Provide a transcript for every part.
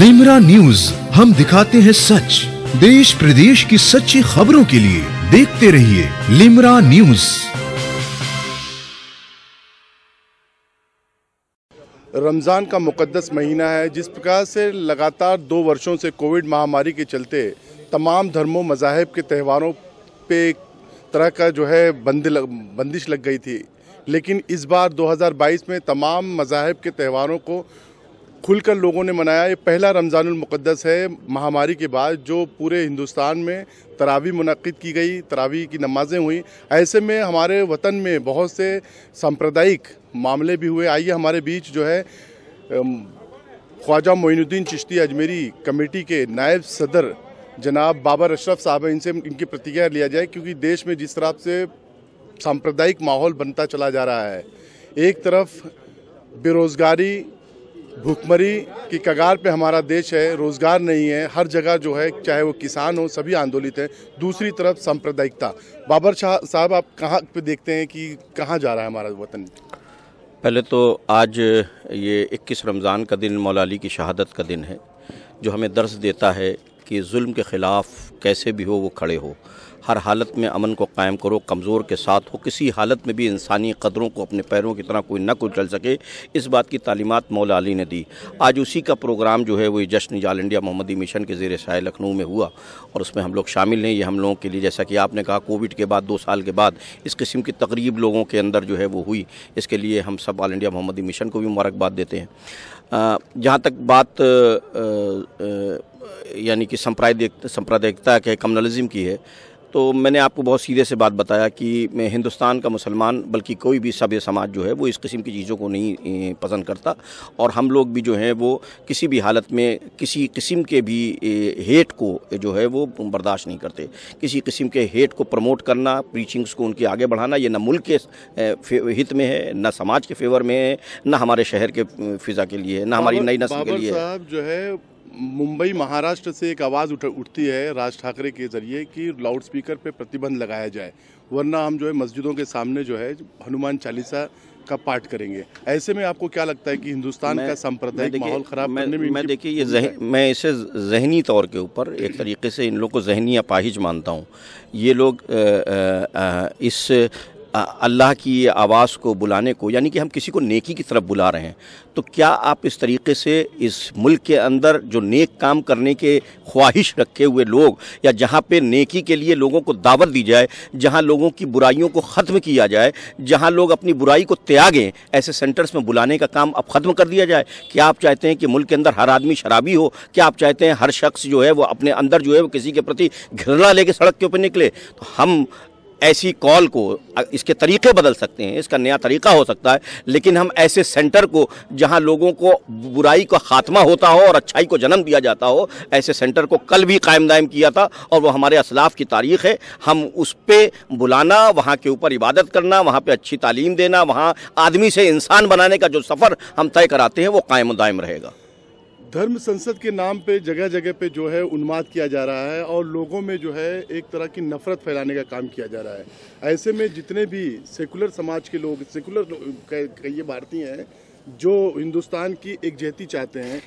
लिमरा news हम दिखाते हैं सच देश प्रदेश की सच्ची खबरों के लिए देखते रहिए लिमरा न्यूज रमज़ान का मुकद्दस महीना है जिस प्रकार से लगातार दो वर्षों से कोविड महामारी के चलते तमाम धर्मों मजाहब के त्योहारों पे एक तरह का जो है बंद लग, बंदिश लग गई थी लेकिन इस बार 2022 में तमाम मजाहब के त्योहारों को खुलकर लोगों ने मनाया ये पहला रमज़ानमक़दस है महामारी के बाद जो पूरे हिंदुस्तान में तरावी मनद की गई तरावी की नमाज़ें हुई ऐसे में हमारे वतन में बहुत से सांप्रदायिक मामले भी हुए आइए हमारे बीच जो है ख्वाजा मोनुद्दीन चिश्ती अजमेरी कमेटी के नायब सदर जनाब बाबर अशरफ साहब इनसे इनकी प्रतिक्रिया लिया जाए क्योंकि देश में जिस तरह से सांप्रदायिक माहौल बनता चला जा रहा है एक तरफ बेरोज़गारी भूखमरी की कगार पे हमारा देश है रोज़गार नहीं है हर जगह जो है चाहे वो किसान हो सभी आंदोलित हैं दूसरी तरफ सांप्रदायिकता बाबर शाह साहब आप कहाँ पे देखते हैं कि कहाँ जा रहा है हमारा वतन पहले तो आज ये 21 रमज़ान का दिन मौलाली की शहादत का दिन है जो हमें दर्ज देता है कि जुल्म के ख़िलाफ़ कैसे भी हो वो खड़े हो हर हालत में अमन को कायम करो कमज़ोर के साथ हो किसी हालत में भी इंसानी कदरों को अपने पैरों की तरह कोई ना कोई चल सके इस बात की तालीमत मौला अली ने दी आज उसी का प्रोग्राम जो है वो जश्न जाल इंडिया मोहम्मदी मिशन के जेर साय लखनऊ में हुआ और उसमें हम लोग शामिल हैं ये हम लोगों के लिए जैसा कि आपने कहा कोविड के बाद दो साल के बाद इस किस्म की तकरीब लोगों के अंदर जो है वो हुई इसके लिए हम सब ऑल इंडिया मोहम्मदी मिशन को भी मुबारकबाद देते हैं जहाँ तक बात यानी कि सांप्रदायिकता के कम्युनलिज्म की है तो मैंने आपको बहुत सीधे से बात बताया कि मैं हिंदुस्तान का मुसलमान बल्कि कोई भी सभ्य समाज जो है वो इस किस्म की चीज़ों को नहीं पसंद करता और हम लोग भी जो हैं वो किसी भी हालत में किसी किस्म के भी हेट को जो है वो बर्दाश्त नहीं करते किसी किस्म के हेट को प्रमोट करना प्रीचिंग्स को उनके आगे बढ़ाना ये न मुल्क के हित में है न समाज के फेवर में है न हमारे शहर के फिज़ा के लिए है न हमारी नई नस्ल के लिए साहब जो है मुंबई महाराष्ट्र से एक आवाज़ उठ उठती है राज ठाकरे के ज़रिए कि लाउड स्पीकर पे प्रतिबंध लगाया जाए वरना हम जो है मस्जिदों के सामने जो है हनुमान चालीसा का पाठ करेंगे ऐसे में आपको क्या लगता है कि हिंदुस्तान का सांप्रदायिक माहौल खराब करने में मैं देखिए ये जह, मैं इसे जहनी तौर के ऊपर एक तरीके से इन लोग को जहनी अपाहिज मानता हूँ ये लोग आ, आ, इस अल्लाह की आवाज़ को बुलाने को यानी कि हम किसी को नेकी की तरफ बुला रहे हैं तो क्या आप इस तरीके से इस मुल्क के अंदर जो नेक काम करने के ख्वाहिश रखे हुए लोग या जहाँ पे नेकी के लिए लोगों को दावत दी जाए जहाँ लोगों की बुराइयों को ख़त्म किया जाए जहाँ लोग अपनी बुराई को त्यागें ऐसे सेंटर्स में बुलाने का काम अब ख़त्म कर दिया जाए क्या आप चाहते हैं कि मुल्क के अंदर हर आदमी शराबी हो क्या आप चाहते हैं हर शख्स जो है वो अपने अंदर जो है वो किसी के प्रति घृणा लेके सड़क के ऊपर निकले तो हम ऐसी कॉल को इसके तरीके बदल सकते हैं इसका नया तरीका हो सकता है लेकिन हम ऐसे सेंटर को जहां लोगों को बुराई का खात्मा होता हो और अच्छाई को जन्म दिया जाता हो ऐसे सेंटर को कल भी कायम दायम किया था और वो हमारे असलाफ की तारीख है हम उस पर बुलाना वहाँ के ऊपर इबादत करना वहाँ पर अच्छी तालीम देना वहाँ आदमी से इंसान बनाने का जो सफ़र हम तय कराते हैं वो कायम दायम रहेगा धर्म संसद के नाम पे जगह जगह पे जो है उन्माद किया जा रहा है और लोगों में जो है एक तरह की नफरत फैलाने का काम किया जा रहा है ऐसे में जितने भी सेकुलर समाज के लोग सेकुलर कहिए भारतीय हैं जो हिंदुस्तान की एकजहती चाहते हैं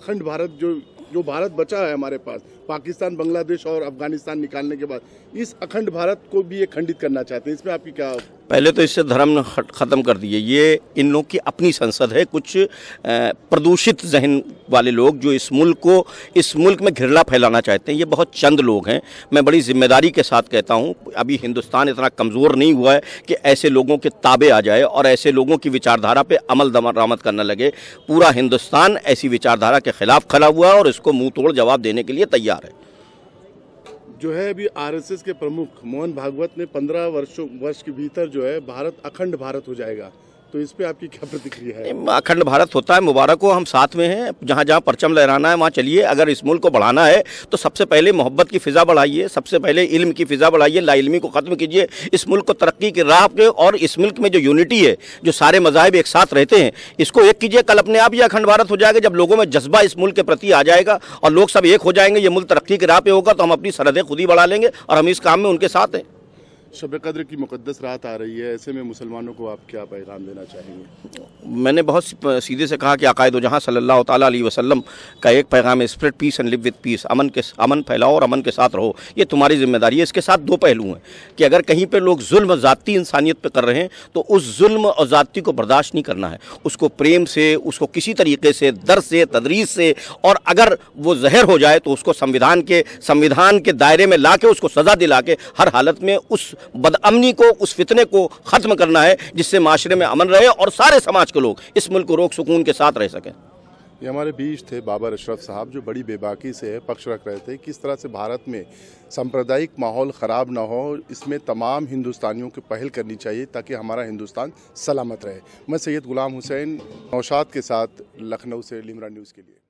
अखंड भारत जो जो भारत बचा है हमारे पास पाकिस्तान बांग्लादेश और अफगानिस्तान निकालने के बाद इस अखंड भारत को भी ये खंडित करना चाहते हैं इसमें आपकी क्या पहले तो इससे धर्म ख़त्म कर दिए ये इन लोग की अपनी संसद है कुछ प्रदूषित जहन वाले लोग जो इस मुल्क को इस मुल्क में घिरला फैलाना चाहते हैं ये बहुत चंद लोग हैं मैं बड़ी जिम्मेदारी के साथ कहता हूँ अभी हिंदुस्तान इतना कमज़ोर नहीं हुआ है कि ऐसे लोगों के ताबे आ जाए और ऐसे लोगों की विचारधारा पर अमल दरामद करने लगे पूरा हिंदुस्तान ऐसी विचारधारा के खिलाफ खड़ा हुआ है और इसको मुँह तोड़ जवाब देने के लिए तैयार जा रहे जो है अभी आरएसएस के प्रमुख मोहन भागवत ने पंद्रह वर्षों वर्ष के भीतर जो है भारत अखंड भारत हो जाएगा तो इस पे आपकी क्या प्रतिक्रिया है अखंड भारत होता है मुबारक हो हम साथ में हैं जहाँ जहाँ परचम लहराना है वहाँ चलिए अगर इस मुल्क को बढ़ाना है तो सबसे पहले मोहब्बत की फ़िज़ा बढ़ाइए सबसे पहले इल्म की फ़िज़ा बढ़ाइए लाइलमी को ख़त्म कीजिए इस मुल्क को तरक्की की राह पे और इस मुल्क में जो यूनिटी है जो सारे मजाहब एक साथ रहते हैं इसको एक कीजिए कल अपने आप ये अखंड भारत हो जाएगा जब लोगों में जज्बा इस मुल्क के प्रति आ जाएगा और लोग सब एक हो जाएंगे ये मुल्क तरक्की की राह पे होगा तो हम अपनी सरहदें खुद ही बढ़ा लेंगे और हम इस काम में उनके साथ हैं शब कदर की मुकदस रात आ रही है ऐसे में मुसलमानों को आप क्या पैगाम देना चाहेंगे मैंने बहुत सीधे से कहा कि अकायद जहाँ सल्ला वसलम का एक पैगाम है spread peace and live with peace अमन के अमन फैलाओ और अमन के साथ रहो ये तुम्हारी जिम्मेदारी है इसके साथ दो पहलू हैं कि अगर कहीं पर लोग जुल्म ज़ाती इंसानियत पर कर रहे हैं तो उस जुल्म और ज़ाती को बर्दाश्त नहीं करना है उसको प्रेम से उसको किसी तरीके से दर से तदरीस से और अगर वो जहर हो जाए तो उसको संविधान के संविधान के दायरे में ला के उसको सज़ा दिला के हर हालत में उस बदअमनी को उस फितने को ख़त्म करना है जिससे माशरे में अमन रहे और सारे समाज के लोग इस मुल्क को रोक सुकून के साथ रह सकें ये हमारे बीच थे बाबर अशरफ साहब जो बड़ी बेबाकी से पक्ष रख रहे थे किस तरह से भारत में सांप्रदायिक माहौल ख़राब ना हो इसमें तमाम हिंदुस्तानियों की पहल करनी चाहिए ताकि हमारा हिंदुस्तान सलामत रहे मैं सैयद गुलाम हुसैन नौशाद के साथ लखनऊ से लिमरा न्यूज़ के लिए